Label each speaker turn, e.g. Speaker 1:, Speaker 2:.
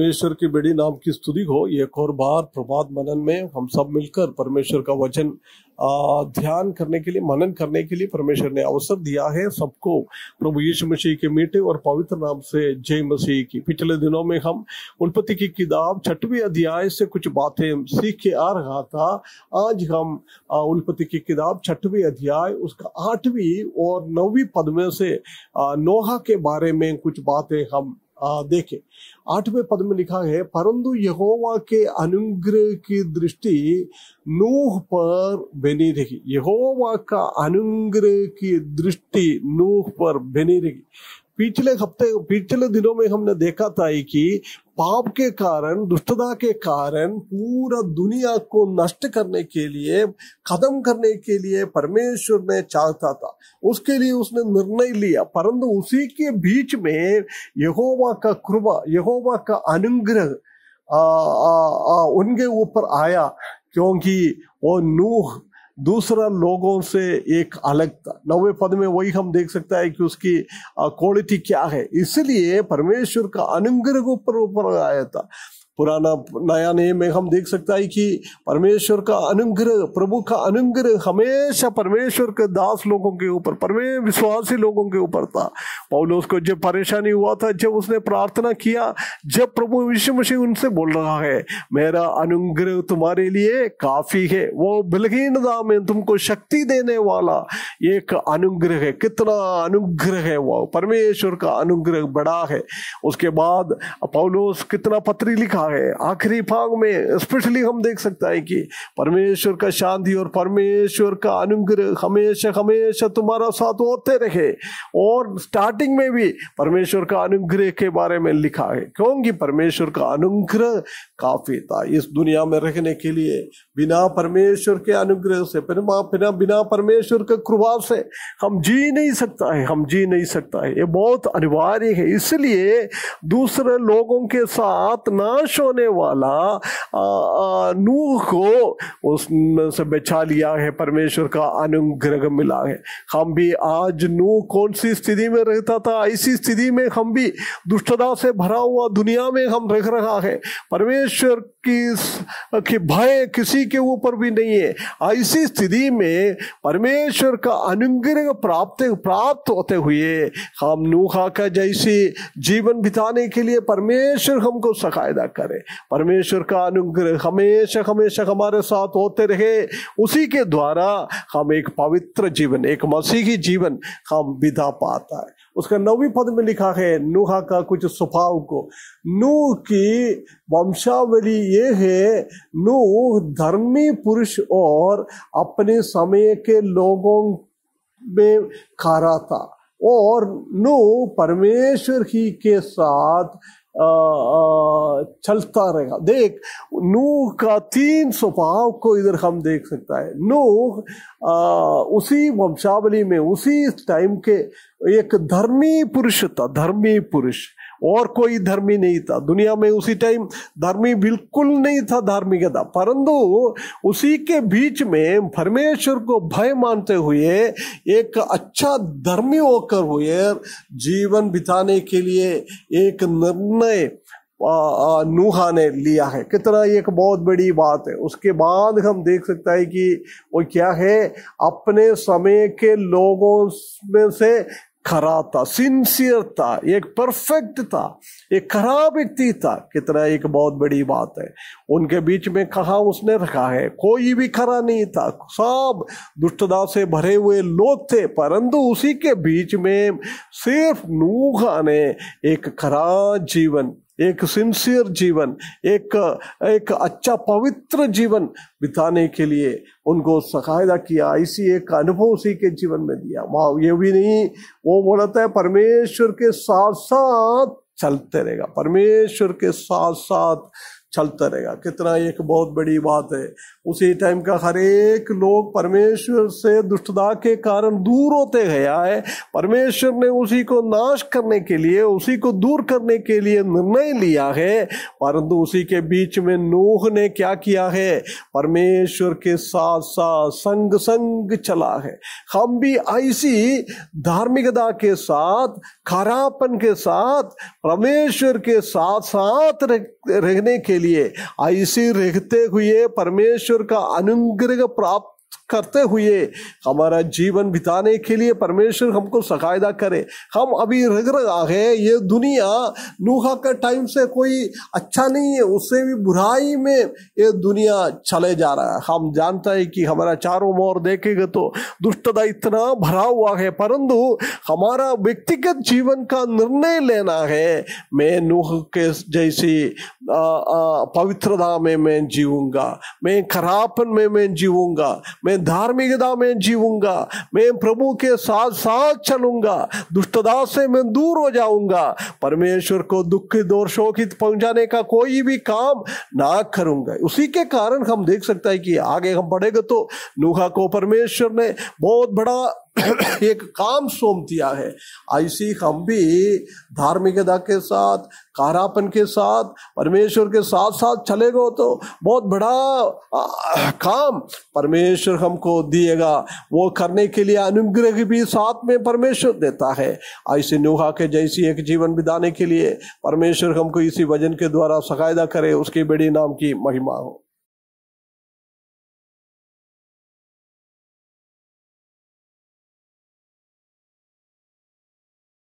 Speaker 1: परमेश्वर की बेड़ी नाम की स्तुति हो एक और बार प्रभात मनन में हम सब मिलकर परमेश्वर का वचन ध्यान करने के लिए मनन करने के लिए परमेश्वर ने अवसर दिया है सबको प्रभु यीशु मसीह के मीठे और पवित्र नाम से जय मसीह की पिछले दिनों में हम उनपति की किताब छठवीं अध्याय से कुछ बातें सीख के आ रहा था आज हम उनपति की किताब छठवीं अध्याय उसका आठवीं और नौवीं पद में से नोहा के बारे में कुछ बातें हम देखे आठवें पद में लिखा है परंतु यहोवा के अनुग्रह की दृष्टि नूह पर बनी रही यहोवा का अनुग्रह की दृष्टि नूह पर बनी रही पिछले हफ्ते पिछले दिनों में हमने देखा था कि पाप के कारण दुष्टता के कारण पूरा दुनिया को नष्ट करने के लिए खत्म करने के लिए परमेश्वर ने चाहता था उसके लिए उसने निर्णय लिया परंतु उसी के बीच में यहोवा का कृपा यहोवा का अनुग्रह उनके ऊपर आया क्योंकि वो नूह दूसरा लोगों से एक अलग था नवे पद में वही हम देख सकते हैं कि उसकी क्वालिटी क्या है इसलिए परमेश्वर का अनुग्रह ऊपर ऊपर आया था पुराना नया नियम में हम देख सकता है कि परमेश्वर का अनुग्रह प्रभु का अनुग्रह हमेशा परमेश्वर के दास लोगों के ऊपर परमे विश्वासी लोगों के ऊपर था पौलुस को जब परेशानी हुआ था जब उसने प्रार्थना किया जब प्रभु विश्व मसीह उनसे बोल रहा है मेरा अनुग्रह तुम्हारे लिए काफी है वो दाम है तुमको शक्ति देने वाला एक अनुग्रह है कितना अनुग्रह है वो परमेश्वर का अनुग्रह बड़ा है उसके बाद पौलुस कितना पत्री लिखा है आखिरी भाग में स्पेशली हम देख सकता है कि परमेश्वर का शांति और परमेश्वर का अनुग्रह हमेशा हमेशा तुम्हारा साथ होते रहे और स्टार्टिंग में भी परमेश्वर का अनुग्रह के बारे में लिखा है क्योंकि परमेश्वर का अनुग्रह काफी था इस दुनिया में रहने के लिए बिना परमेश्वर के अनुग्रह से बिना बिना परमेश्वर के कृपा से हम जी नहीं सकता है हम जी नहीं सकता है ये बहुत अनिवार्य है इसलिए दूसरे लोगों के साथ नाश होने वाला नूह को उससे बचा लिया है परमेश्वर का अनुग्रह मिला है हम भी आज नूह कौन सी स्थिति में रहता था इसी स्थिति में हम भी दुष्टता से भरा हुआ दुनिया में हम रह रहा है परमेश्वर की कि भय किसी के ऊपर भी नहीं है ऐसी स्थिति में परमेश्वर का अनुग्रह प्राप्त प्राप्त होते हुए हम नूहा का जैसी जीवन बिताने के लिए परमेश्वर हमको कर करें परमेश्वर का अनुग्रह हमेशा हमेशा हमारे साथ होते रहे उसी के द्वारा हम एक पवित्र जीवन एक मसीही जीवन हम विदा पाता है उसका नवी पद में लिखा है नूहा का कुछ स्वभाव को नूह की वंशावली ये है नूह धर्मी पुरुष और अपने समय के लोगों में खा रहा था और नूह परमेश्वर ही के साथ चलता रहेगा देख नूह का तीन स्वभाव को इधर हम देख सकता है नूह उसी वंशावली में उसी टाइम के एक धर्मी पुरुष था धर्मी पुरुष और कोई धर्मी नहीं था दुनिया में उसी टाइम धर्मी बिल्कुल नहीं था धार्मिक था परंतु उसी के बीच में परमेश्वर को भय मानते हुए एक अच्छा धर्मी होकर हुए जीवन बिताने के लिए एक निर्णय नूहा ने लिया है कितना एक बहुत बड़ी बात है उसके बाद हम देख सकते हैं कि वो क्या है अपने समय के लोगों में से खरा था सिंसियर था एक परफेक्ट था एक खरा व्यक्ति था कितना एक बहुत बड़ी बात है उनके बीच में कहा उसने रखा है कोई भी खरा नहीं था सब दुष्टता से भरे हुए लोग थे परंतु उसी के बीच में सिर्फ नूहा ने एक खरा जीवन एक सिंसियर जीवन एक एक अच्छा पवित्र जीवन बिताने के लिए उनको सहायता किया इसी एक अनुभव उसी के जीवन में दिया वाह ये भी नहीं वो बोलता है परमेश्वर के साथ साथ चलते रहेगा परमेश्वर के साथ साथ चलता रहेगा कितना एक बहुत बड़ी बात है उसी टाइम का हर एक लोग परमेश्वर से दुष्टता के कारण दूर होते गया है परमेश्वर ने उसी को नाश करने के लिए उसी को दूर करने के लिए निर्णय लिया है परंतु उसी के बीच में नूह ने क्या किया है परमेश्वर के साथ साथ संग संग चला है हम भी ऐसी धार्मिकता के साथ खरापन के साथ परमेश्वर के साथ साथ रहने के लिए ऐसी रहते हुए परमेश्वर का अनुग्रह प्राप्त करते हुए हमारा जीवन बिताने के लिए परमेश्वर हमको सकायदा करे हम अभी रग आ है ये दुनिया नूहा का टाइम से कोई अच्छा नहीं है उससे भी बुराई में ये दुनिया चले जा रहा है हम जानता है कि हमारा चारों मोर देखेगा तो दुष्टता इतना भरा हुआ है परंतु हमारा व्यक्तिगत जीवन का निर्णय लेना है मैं नूह के जैसी पवित्रता में मैं जीवंगा मैं खरापन में मैं जीवंगा मैं धार्मिकता में जीवूंगा मैं प्रभु के साथ साथ चलूंगा दुष्टता से मैं दूर हो जाऊंगा परमेश्वर को दुखित और शोकित पहुंचाने का कोई भी काम ना करूंगा उसी के कारण हम देख सकते हैं कि आगे हम बढ़ेगा तो नूहा को परमेश्वर ने बहुत बड़ा एक काम सोम दिया है ऐसी हम भी धार्मिकता के साथ कारापन के साथ परमेश्वर के साथ साथ चले गो तो बहुत बड़ा काम परमेश्वर हमको दिएगा वो करने के लिए अनुग्रह भी साथ में परमेश्वर देता है ऐसे नुहा के जैसी एक जीवन बिताने के लिए परमेश्वर हमको इसी वजन के द्वारा सकायदा करे उसके बड़ी नाम की महिमा हो